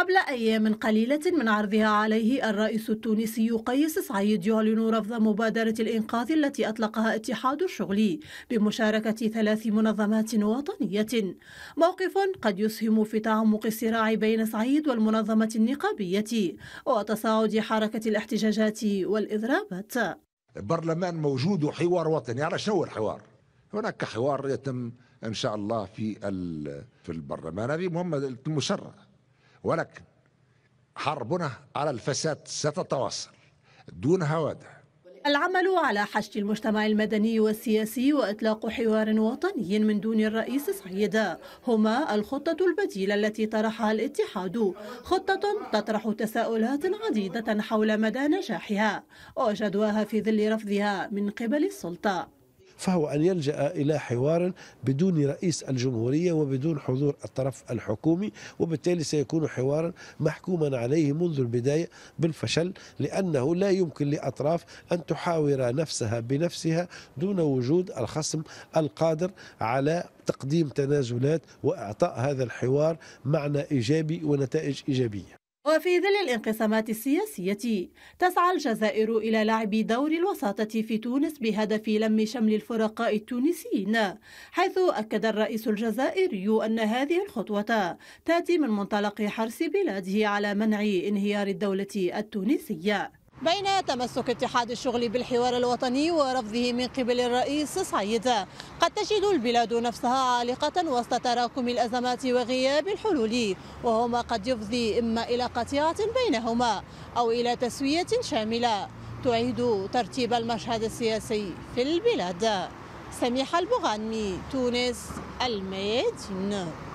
قبل أيام قليلة من عرضها عليه الرئيس التونسي قيس سعيد يعلن رفض مبادرة الإنقاذ التي أطلقها اتحاد الشغلي بمشاركة ثلاث منظمات وطنية موقف قد يسهم في تعمق الصراع بين سعيد والمنظمة النقابية وتصاعد حركة الاحتجاجات والإضرابات برلمان موجود وحوار وطني على شنو الحوار هناك حوار يتم ان شاء الله في في البرلمان هذه مهمه مشرعه ولكن حربنا على الفساد ستتواصل دون هواده العمل على حشد المجتمع المدني والسياسي وإطلاق حوار وطني من دون الرئيس سعيد هما الخطة البديلة التي طرحها الاتحاد خطة تطرح تساؤلات عديدة حول مدى نجاحها وجدواها في ظل رفضها من قبل السلطة فهو أن يلجأ إلى حوار بدون رئيس الجمهورية وبدون حضور الطرف الحكومي وبالتالي سيكون حوارا محكوما عليه منذ البداية بالفشل لأنه لا يمكن لأطراف أن تحاور نفسها بنفسها دون وجود الخصم القادر على تقديم تنازلات وإعطاء هذا الحوار معنى إيجابي ونتائج إيجابية وفي ظل الانقسامات السياسية تسعى الجزائر إلى لعب دور الوساطة في تونس بهدف لم شمل الفرقاء التونسيين حيث أكد الرئيس الجزائري أن هذه الخطوة تأتي من منطلق حرص بلاده على منع انهيار الدولة التونسية بين تمسك اتحاد الشغل بالحوار الوطني ورفضه من قبل الرئيس سعيد قد تجد البلاد نفسها عالقة وسط تراكم الأزمات وغياب الحلول وهما قد يفضي إما إلى قطيعة بينهما أو إلى تسوية شاملة تعيد ترتيب المشهد السياسي في البلاد سميحة البغاني تونس الميادين